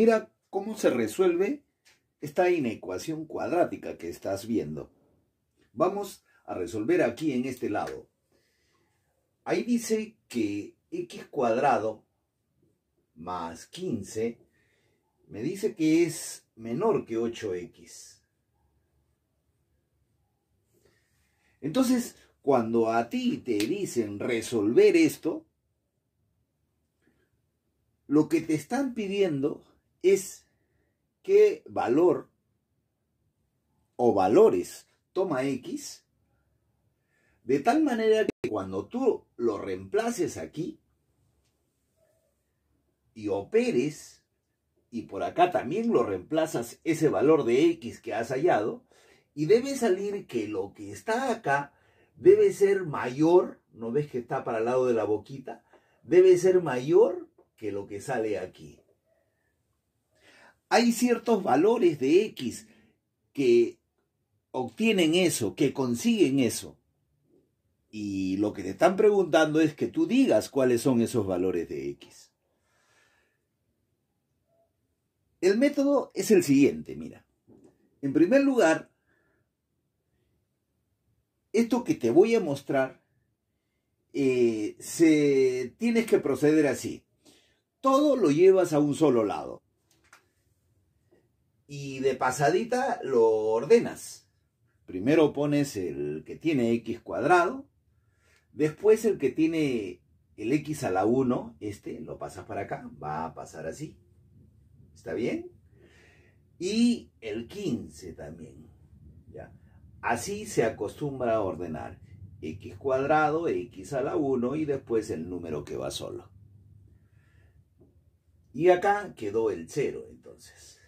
Mira cómo se resuelve esta inecuación cuadrática que estás viendo. Vamos a resolver aquí en este lado. Ahí dice que x cuadrado más 15 me dice que es menor que 8x. Entonces, cuando a ti te dicen resolver esto, lo que te están pidiendo es qué valor o valores toma X, de tal manera que cuando tú lo reemplaces aquí y operes, y por acá también lo reemplazas ese valor de X que has hallado, y debe salir que lo que está acá debe ser mayor, ¿no ves que está para el lado de la boquita? Debe ser mayor que lo que sale aquí hay ciertos valores de X que obtienen eso, que consiguen eso. Y lo que te están preguntando es que tú digas cuáles son esos valores de X. El método es el siguiente, mira. En primer lugar, esto que te voy a mostrar, eh, se, tienes que proceder así. Todo lo llevas a un solo lado y de pasadita lo ordenas. Primero pones el que tiene x cuadrado, después el que tiene el x a la 1, este lo pasas para acá, va a pasar así. ¿Está bien? Y el 15 también. Así se acostumbra a ordenar x cuadrado, x a la 1 y después el número que va solo. Y acá quedó el 0 entonces.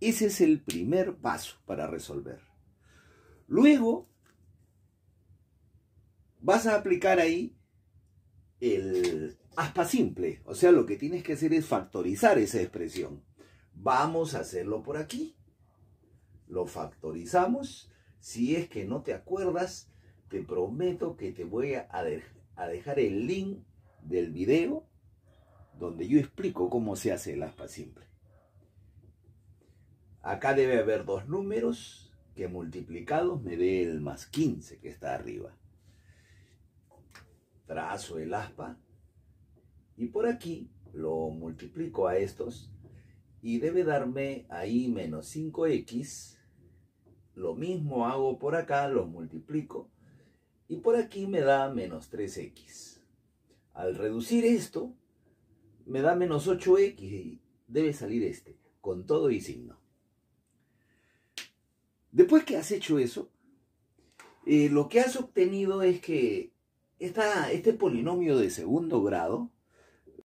Ese es el primer paso para resolver. Luego, vas a aplicar ahí el aspa simple. O sea, lo que tienes que hacer es factorizar esa expresión. Vamos a hacerlo por aquí. Lo factorizamos. Si es que no te acuerdas, te prometo que te voy a, dejar el link del video donde yo explico cómo se hace el aspa simple. Acá debe haber dos números que multiplicados me dé el más 15 que está arriba. Trazo el aspa y por aquí lo multiplico a estos y debe darme ahí menos 5x. Lo mismo hago por acá, lo multiplico y por aquí me da menos 3x. Al reducir esto, me da menos 8x y debe salir este, con todo y signo. Después que has hecho eso, eh, lo que has obtenido es que este polinomio de segundo grado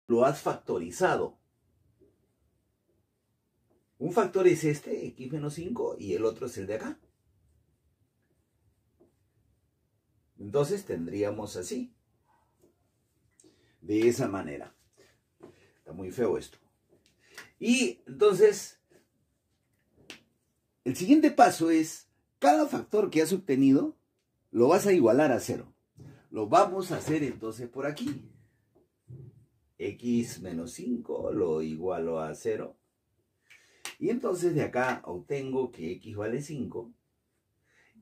lo has factorizado. Un factor es este, x menos 5, y el otro es el de acá. Entonces tendríamos así. De esa manera. Está muy feo esto. Y entonces el siguiente paso es, cada factor que has obtenido, lo vas a igualar a cero. Lo vamos a hacer entonces por aquí. x menos 5 lo igualo a 0. Y entonces de acá obtengo que x vale 5.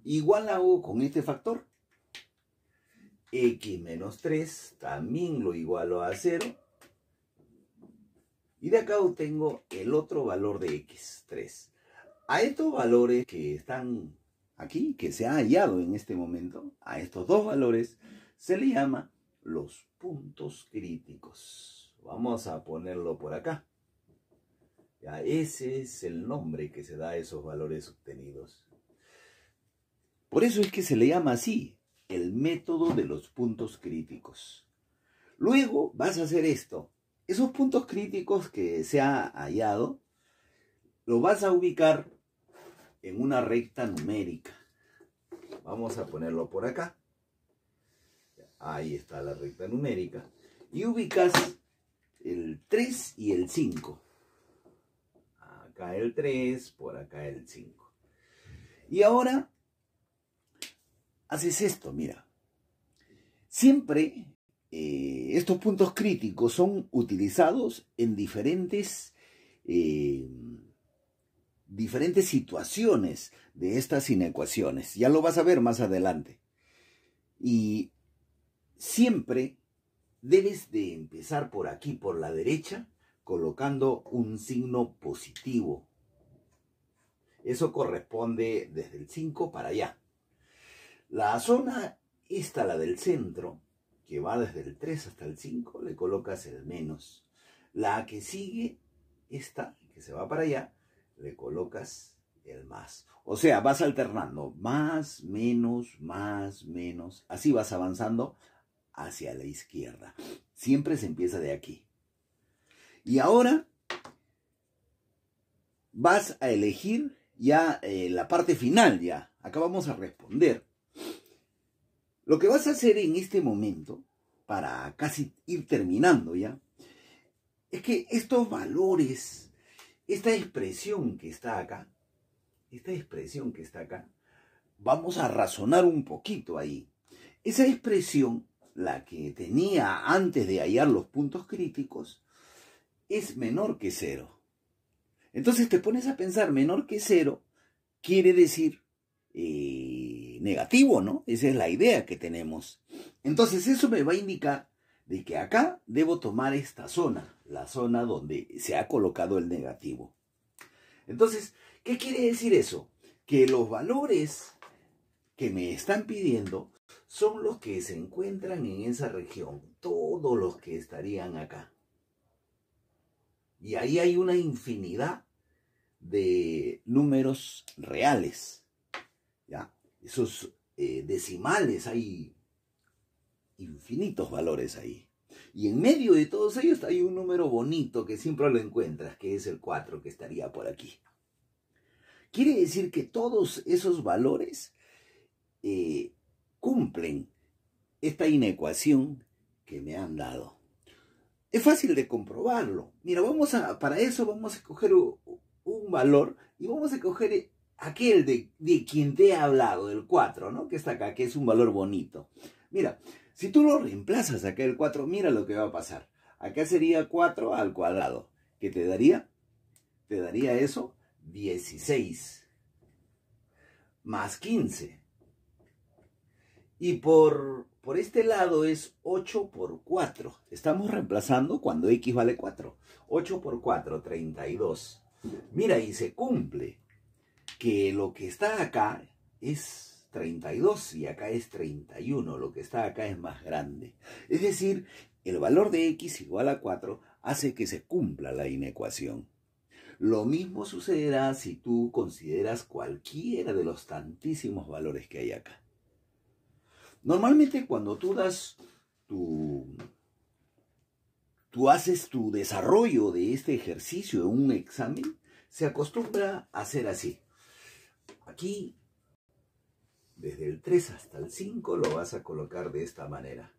Igual hago con este factor. x menos 3 también lo igualo a 0. Y de acá obtengo el otro valor de x, 3. A estos valores que están aquí, que se ha hallado en este momento, a estos dos valores se le llama los puntos críticos. Vamos a ponerlo por acá. ese es el nombre que se da a esos valores obtenidos. Por eso es que se le llama así, el método de los puntos críticos. Luego vas a hacer esto. Esos puntos críticos que se ha hallado, los vas a ubicar en una recta numérica. Vamos a ponerlo por acá. Ahí está la recta numérica. Y ubicas el 3 y el 5. Acá el 3, por acá el 5. Y ahora haces esto, mira. Siempre eh, estos puntos críticos son utilizados en diferentes eh, diferentes situaciones de estas inecuaciones. Ya lo vas a ver más adelante. Y siempre debes de empezar por aquí, por la derecha, colocando un signo positivo. Eso corresponde desde el 5 para allá. La zona, esta, la del centro, que va desde el 3 hasta el 5, le colocas el menos. La que sigue, esta, que se va para allá, le colocas el más. O sea, vas alternando más, menos, más, menos. Así vas avanzando hacia la izquierda. Siempre se empieza de aquí. Y ahora vas a elegir ya eh, la parte final, ya. Acá vamos a responder. Lo que vas a hacer en este momento, para casi ir terminando ya, es que estos valores esta expresión que está acá, esta expresión que está acá, vamos a razonar un poquito ahí. Esa expresión, la que tenía antes de hallar los puntos críticos, es menor que cero. Entonces te pones a pensar, menor que cero quiere decir eh, negativo, ¿no? Esa es la idea que tenemos. Entonces eso me va a indicar de que acá debo tomar esta zona, la zona donde se ha colocado el negativo. Entonces, ¿qué quiere decir eso? Que los valores que me están pidiendo son los que se encuentran en esa región, todos los que estarían acá. Y ahí hay una infinidad de números reales, ¿ya? Esos eh, decimales, hay infinitos valores ahí. Y en medio de todos ellos hay un número bonito que siempre lo encuentras, que es el 4, que estaría por aquí. Quiere decir que todos esos valores eh, cumplen esta inecuación que me han dado. Es fácil de comprobarlo. Mira, vamos a, para eso vamos a escoger un valor y vamos a coger aquel de, quien te he hablado, del 4, ¿no? Que está acá, que es un valor bonito. Mira, si tú lo reemplazas acá el 4, mira lo que va a pasar. Acá sería 4 al cuadrado, ¿Qué te daría, te daría eso, 16 más 15. Y por este lado es 8 por 4. Estamos reemplazando cuando x vale 4. 8 por 4, 32. Mira, y se cumple que lo que está acá es 32 y acá es 31, lo que está acá es más grande. Es decir, el valor de x igual a 4 hace que se cumpla la inecuación. Lo mismo sucederá si tú consideras cualquiera de los tantísimos valores que hay acá. Normalmente cuando tú das tu... Tú haces tu desarrollo de este ejercicio en un examen, se acostumbra a hacer así. Aquí desde el 3 hasta el 5 lo vas a colocar de esta manera.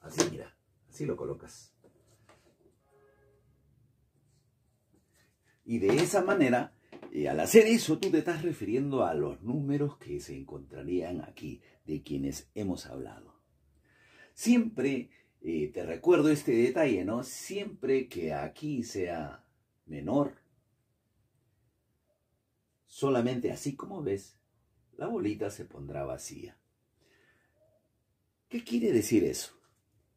Así, mira, así lo colocas. Y de esa manera, eh, al hacer eso, tú te estás refiriendo a los números que se encontrarían aquí, de quienes hemos hablado. Siempre, eh, te recuerdo este detalle, ¿no? Siempre que aquí sea menor, solamente así como ves, la bolita se pondrá vacía. ¿Qué quiere decir eso?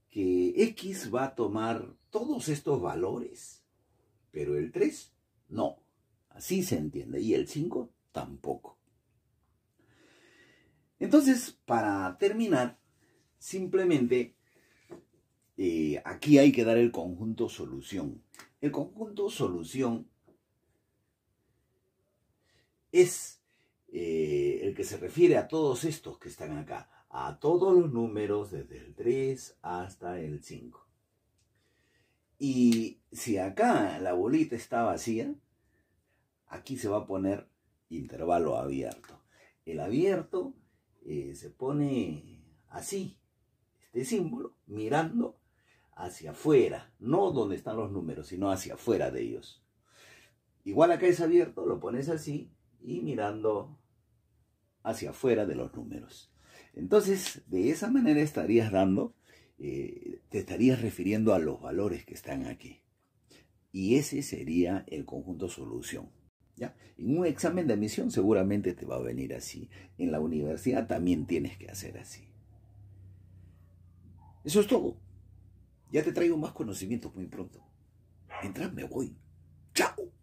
Que X va a tomar todos estos valores, pero el 3 no. Así se entiende. Y el 5 tampoco. Entonces, para terminar, simplemente eh, aquí hay que dar el conjunto solución. El conjunto solución es eh, que se refiere a todos estos que están acá, a todos los números desde el 3 hasta el 5. Y si acá la bolita está vacía, aquí se va a poner intervalo abierto. El abierto eh, se pone así, este símbolo, mirando hacia afuera, no donde están los números, sino hacia afuera de ellos. Igual acá es abierto, lo pones así y mirando hacia afuera de los números. Entonces, de esa manera estarías dando, eh, te estarías refiriendo a los valores que están aquí. Y ese sería el conjunto solución. ¿ya? En un examen de admisión seguramente te va a venir así. En la universidad también tienes que hacer así. Eso es todo. Ya te traigo más conocimientos muy pronto. entra me voy. ¡Chao!